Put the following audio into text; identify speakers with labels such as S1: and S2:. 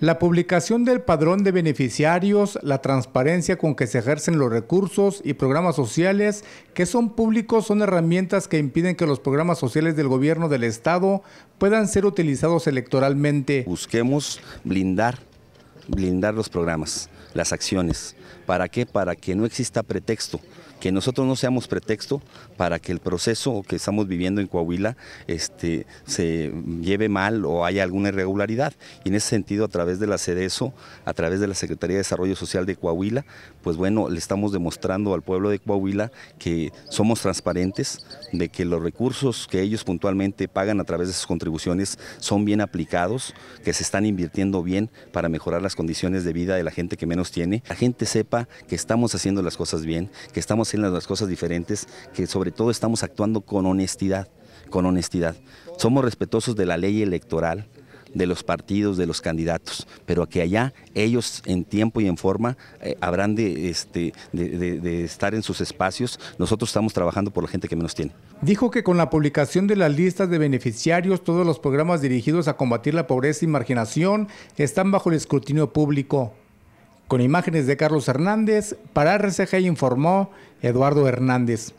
S1: La publicación del padrón de beneficiarios, la transparencia con que se ejercen los recursos y programas sociales que son públicos son herramientas que impiden que los programas sociales del gobierno del Estado puedan ser utilizados electoralmente.
S2: Busquemos blindar, blindar los programas las acciones. ¿Para qué? Para que no exista pretexto, que nosotros no seamos pretexto para que el proceso que estamos viviendo en Coahuila este, se lleve mal o haya alguna irregularidad. Y en ese sentido, a través de la CEDESO, a través de la Secretaría de Desarrollo Social de Coahuila, pues bueno, le estamos demostrando al pueblo de Coahuila que somos transparentes, de que los recursos que ellos puntualmente pagan a través de sus contribuciones son bien aplicados, que se están invirtiendo bien para mejorar las condiciones de vida de la gente que menos nos tiene, la gente sepa que estamos haciendo las cosas bien, que estamos haciendo las cosas diferentes, que sobre todo estamos actuando con honestidad, con honestidad. Somos respetuosos de la ley electoral, de los partidos, de los candidatos, pero que allá ellos en tiempo y en forma eh, habrán este, de, de, estar en sus espacios. Nosotros estamos trabajando por la gente que menos tiene. Dijo
S1: que con la publicación de las listas de beneficiarios, todos los programas dirigidos a combatir la pobreza y marginación están bajo el escrutinio público. Con imágenes de Carlos Hernández, para RCG informó Eduardo Hernández.